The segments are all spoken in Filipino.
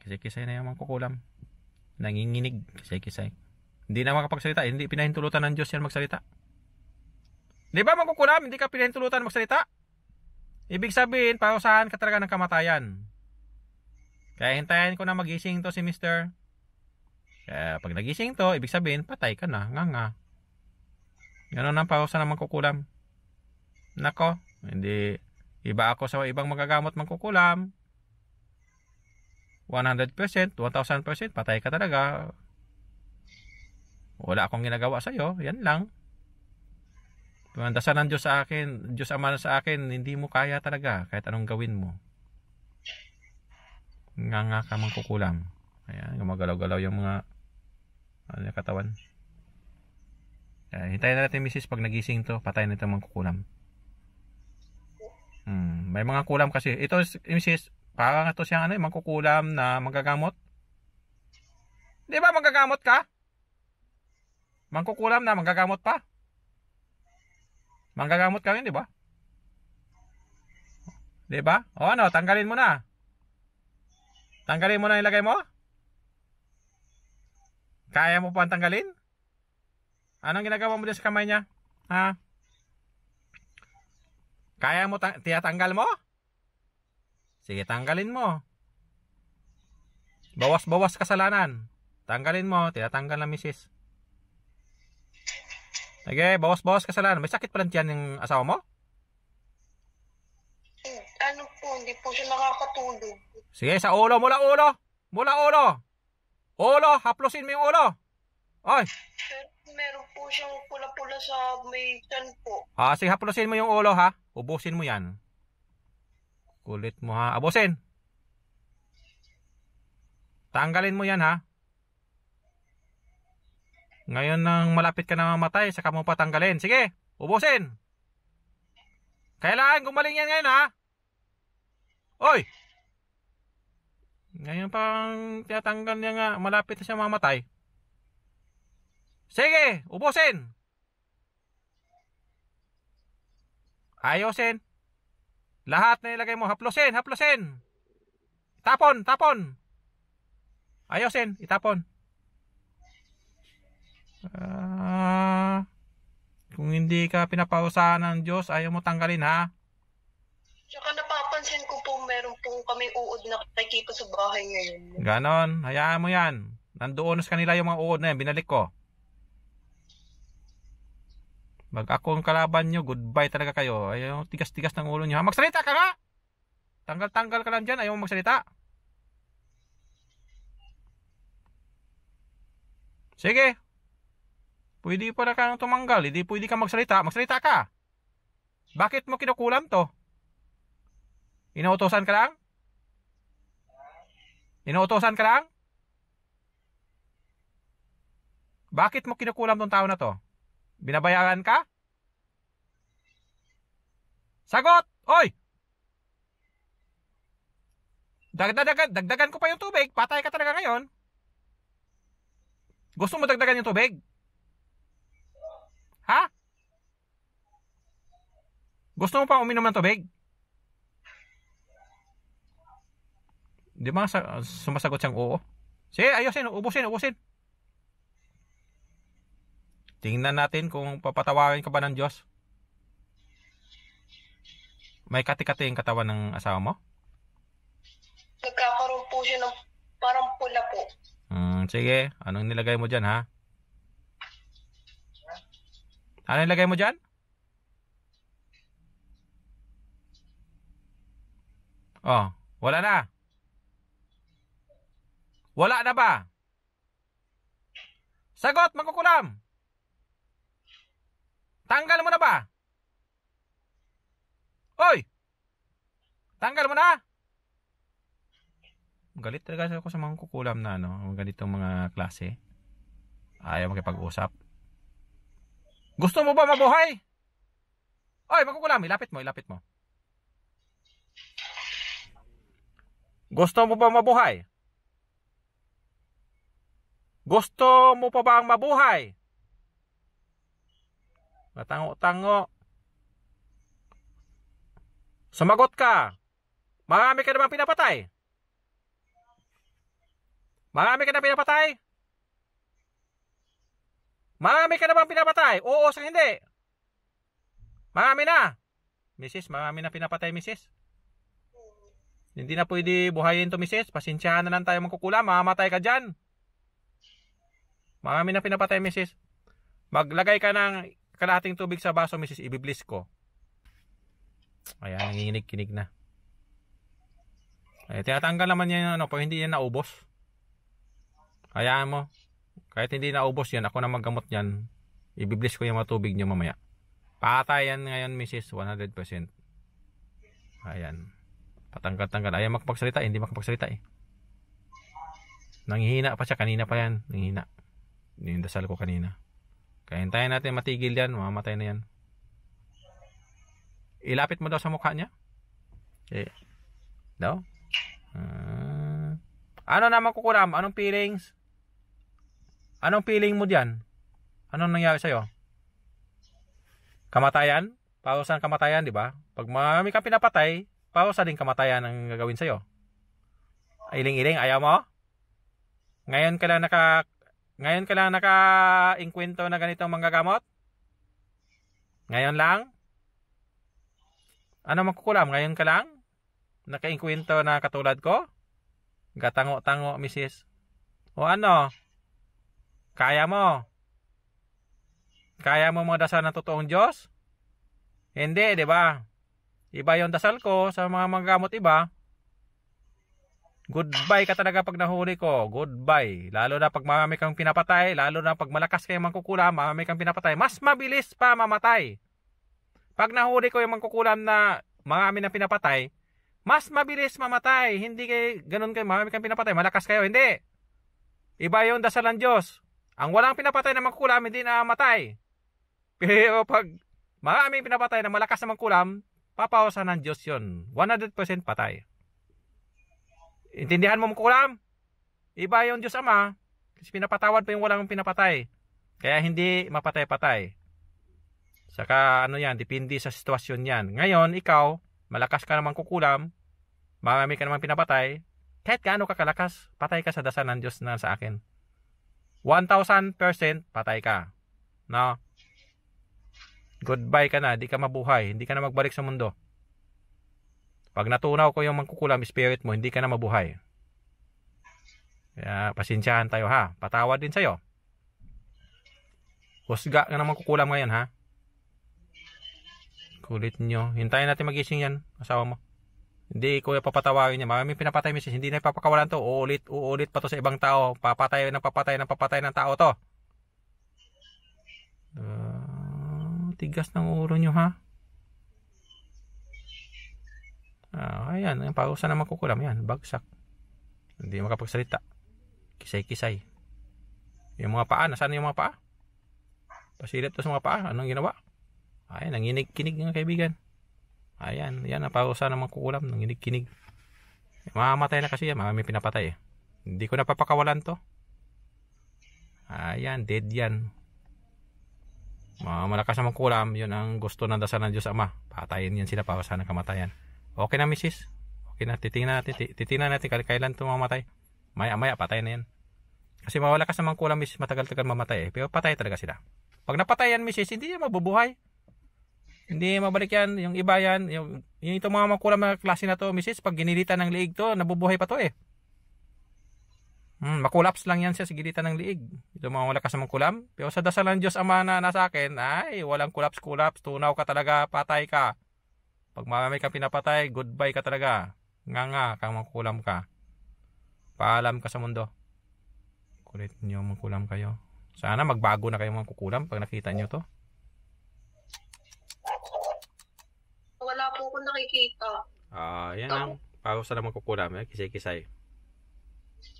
Kisay-kisay na yung mga kukulam. Nanginginig. Kisay-kisay. Hindi na makapagsalita. Hindi pinahintulutan ng Diyos yan magsalita. Di ba mangkukulam? Hindi ka pinahintulutan magsalita? Ibig sabihin, pausahan ka talaga ng kamatayan. Kaya hintayin ko na magising to si Mr. Kaya pag nagising to, ibig sabihin, patay ka na. Nga nga. Ganun ang pausa ng mangkukulam. Nako, hindi iba ako sa ibang magagamot mangkukulam. 100%, 1,000%, patay ka talaga. Wala akong ginagawa sa iyo, yan lang. Pumandasal ng Diyos sa akin, Diyos ama sa akin, hindi mo kaya talaga kahit anong gawin mo. Nga nga ka mang kukulam. Ayan, gumagalaw-galaw yung mga ano yung katawan. Ayan, hintayin na natin misis pag nagising to, patay na itong mangkukulam. kukulam. Hmm, may mga kulam kasi. Ito, misis, para nga siyang ano, eh, mangkukulam na magagamot. Di ba magagamot ka? Mangkukulam na magagamot pa. Manggagamot ka rin, di ba? Di ba? O ano, tanggalin mo na. Tanggalin mo na ilagay mo? Kaya mo pa tanggalin? Anong ginagawa mo sa kamay niya? Ha? Kaya mo, tiyatanggal mo? Sige, tanggalin mo. Bawas-bawas kasalanan. Tanggalin mo. Tinatanggal na misis. Sige, bawas-bawas kasalanan. May sakit pala tiyan yung asawa mo? Eh, ano po, hindi po siya nakakatulog. Sige, sa ulo. Mula ulo. Mula ulo. Ulo, haplosin mo yung ulo. Oy. Pero meron po siyang pula-pula sa may tiyan po. Ah, sige, haplosin mo yung ulo ha. Ubusin mo yan. Kulit mo ha. Abusin. Tanggalin mo yan ha. Ngayon nang malapit ka na mamatay, saka mo patanggalin. Sige, ubusin. Kailangan gumaling yan ngayon ha. Oy! Ngayon pang tinatanggal niya nga, malapit na siya mamatay. Sige, ubusin! Ayosin! Lahat na ilagay mo, haplosin, haplosin. Tapon, tapon. Ayosin, itapon. Uh, kung hindi ka pinapausahan ng Diyos, ayaw mo tanggalin ha. Tsaka napapansin ko po meron po kami uod na nakikita sa bahay ngayon. Ganon, hayaan mo yan. Nandoon sa kanila yung mga uod na yan, binalik ko. Mag ako ang kalaban nyo, goodbye talaga kayo. Ayaw, tigas-tigas ng ulo nyo. Ha, magsalita ka nga! Tanggal-tanggal ka lang dyan, ayaw magsalita. Sige. Pwede pa na kang tumanggal. Hindi pwede ka magsalita. Magsalita ka. Bakit mo kinukulam to? Inuutosan ka lang? Inuutosan ka lang? Bakit mo kinukulam tong tao na to? Binabayaran ka? Sagot! Oy! Dagdagan, dagdagan ko pa yung tubig. Patay ka talaga ngayon. Gusto mo dagdagan yung tubig? Ha? Gusto mo pang uminom ng tubig? Di ba sumasagot siyang oo? Sige, ayusin, ubusin, ubusin. Tingnan natin kung papatawarin ka ba ng Diyos. May kati-kati yung katawan ng asawa mo? Nagkakaroon po siya ng parang pula po. Hmm, sige. Anong nilagay mo dyan, ha? Anong nilagay mo dyan? Oh, wala na. Wala na ba? Sagot, magkukulam! Tanggal mo na ba? Oy! Tanggal mo na! Galit talaga ako sa mga kukulam na ano, mga ganitong mga klase. Ayaw makipag-usap. Gusto mo ba mabuhay? Oy, makukulam, ilapit mo, ilapit mo. Gusto mo ba mabuhay? Gusto mo pa bang mabuhay? Katango-tango. Sumagot ka. Marami ka namang pinapatay. Marami ka na pinapatay. Marami ka na bang pinapatay? Oo sa hindi. Marami na. Mrs., marami na pinapatay, Mrs. Hindi na pwede buhayin to, Mrs. Pasensyahan na lang tayo magkukula. Mamatay ka dyan. Marami na pinapatay, Mrs. Maglagay ka ng kalahating tubig sa baso, Mrs. Ibiblis ko. Ayan, nanginginig-kinig na. Eh, tinatanggal naman niya yung ano, kung hindi niya naubos. Hayaan mo. Kahit hindi naubos yan, ako na maggamot yan. Ibiblis ko yung matubig niyo mamaya. Patay yan ngayon, Mrs. 100%. Ayan. Patanggal-tanggal. Ayaw makapagsalita, eh, hindi makapagsalita eh. Nanghihina pa siya, kanina pa yan. Nanghihina. Yung dasal ko kanina. Kaya hintayin natin matigil yan, mamatay na yan. Ilapit mo daw sa mukha niya. Eh, No? Uh, ah. ano naman kukulam? Anong feelings? Anong feeling mo diyan? Anong nangyari sa'yo? Kamatayan? Pausa kamatayan, di ba? Pag marami kang pinapatay, pausa din kamatayan ang gagawin sa'yo. Iling-iling, ayaw mo? Ngayon ka lang naka ngayon ka lang naka-inkwento na ganitong manggagamot? Ngayon lang? Ano magkukulam? Ngayon ka lang? Naka-inkwento na katulad ko? Gatango-tango, misis. O ano? Kaya mo? Kaya mo mga dasal ng totoong Diyos? Hindi, di ba? Iba yung dasal ko sa mga manggamot iba. Goodbye ka talaga pag nahuli ko. Goodbye. Lalo na pag marami kang pinapatay, lalo na pag malakas kayong mangkukulam, marami kang pinapatay, mas mabilis pa mamatay. Pag nahuli ko yung mangkukulam na marami na pinapatay, mas mabilis mamatay. Hindi kay ganun kayo, marami kang pinapatay, malakas kayo. Hindi. Iba yung dasalan Diyos. Ang walang pinapatay na mangkukulam, hindi na matay. Pero pag maraming pinapatay na malakas na mangkukulam, papausan ng Diyos yun. 100% patay. Intindihan mo muklam. Iba yung Diyos Ama. Kasi pinapatawad pa yung walang pinapatay. Kaya hindi mapatay-patay. Saka ano yan, depende sa sitwasyon yan. Ngayon, ikaw, malakas ka naman kukulam, marami ka naman pinapatay, kahit gaano ka kalakas, patay ka sa dasa ng Diyos na sa akin. 1,000% patay ka. No? Goodbye ka na, di ka mabuhay, hindi ka na magbalik sa mundo. Pag natunaw ko yung mangkukulam spirit mo, hindi ka na mabuhay. Kaya pasensyahan tayo ha. Patawad din sa'yo. Husga ka na mangkukulam ngayon ha. Kulit nyo. Hintayin natin magising yan, asawa mo. Hindi ko papatawarin niya. Maraming pinapatay misis. Hindi na ipapakawalan to. Uulit, uulit pa to sa ibang tao. Papatay ng papatay ng papatay ng tao to. Uh, tigas ng ulo nyo ha. Ah, ayan, yung pausa na makukulam yan, bagsak. Hindi makapagsalita. Kisay-kisay. Yung mga paa, nasaan yung mga paa? Pasilip to sa mga paa, anong ginawa? Ayan, nanginig-kinig ng kaibigan. Ayan, yan, napausa na makukulam, nanginig-kinig. Eh, mamamatay na kasi yan, mga pinapatay eh. Hindi ko napapakawalan to. Ayan, dead yan. Mga malakas na makulam, yun ang gusto ng dasa ng Diyos Ama. Patayin yan sila para sana kamatayan. Okay na misis. Okay na, titingnan natin. Titingnan natin kailan ito mamatay. Maya maya patay na yan. Kasi mawala ka sa mangkulam misis, matagal-tagal mamatay eh. Pero patay talaga sila. Pag napatay yan misis, hindi yan mabubuhay. Hindi mabalik yan, yung iba yan, yung, yung itong mga makulam na klase na to, misis, pag ginilitan ng liig to, nabubuhay pa to eh. Hmm, makulaps lang yan siya sa gilitan ng liig. Ito mga wala ka sa Pero sa dasalan ng Diyos Ama na nasa akin, ay, walang kulaps-kulaps, tunaw ka talaga, patay ka. Pag marami kang pinapatay, goodbye ka talaga. Nga nga, kang mangkulam ka. Paalam ka sa mundo. Kulit nyo, mangkulam kayo. Sana magbago na kayo mga pag nakita nyo to. Wala po akong nakikita. Ah, yan ang pausa na magkukulam. Eh? Kisay-kisay.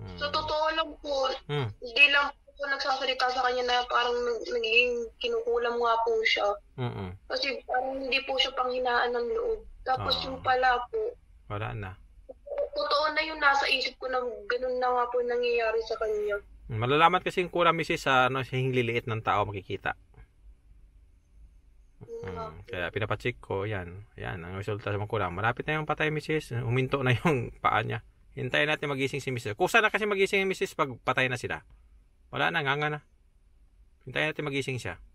Hmm. Sa totoo lang po, hmm. hindi lang po nagsasalita sa kanya na parang naging kinukulam nga po siya. Mm-mm. Kasi parang hindi po siya panghinaan ng loob. Tapos oh. yung pala po. Wala na. Totoo na yung nasa isip ko na ganun na nga po nangyayari sa kanya. Malalaman kasi yung kulang misis sa ano, sa hingliliit ng tao makikita. Mm, kaya pinapacheck ko, yan. Yan, ang resulta sa kulang. Malapit na yung patay, misis. Uminto na yung paa niya. Hintayin natin magising si misis. Kusa na kasi magising yung misis pag patay na sila. Wala na, nganga na. Hintayin natin magising siya.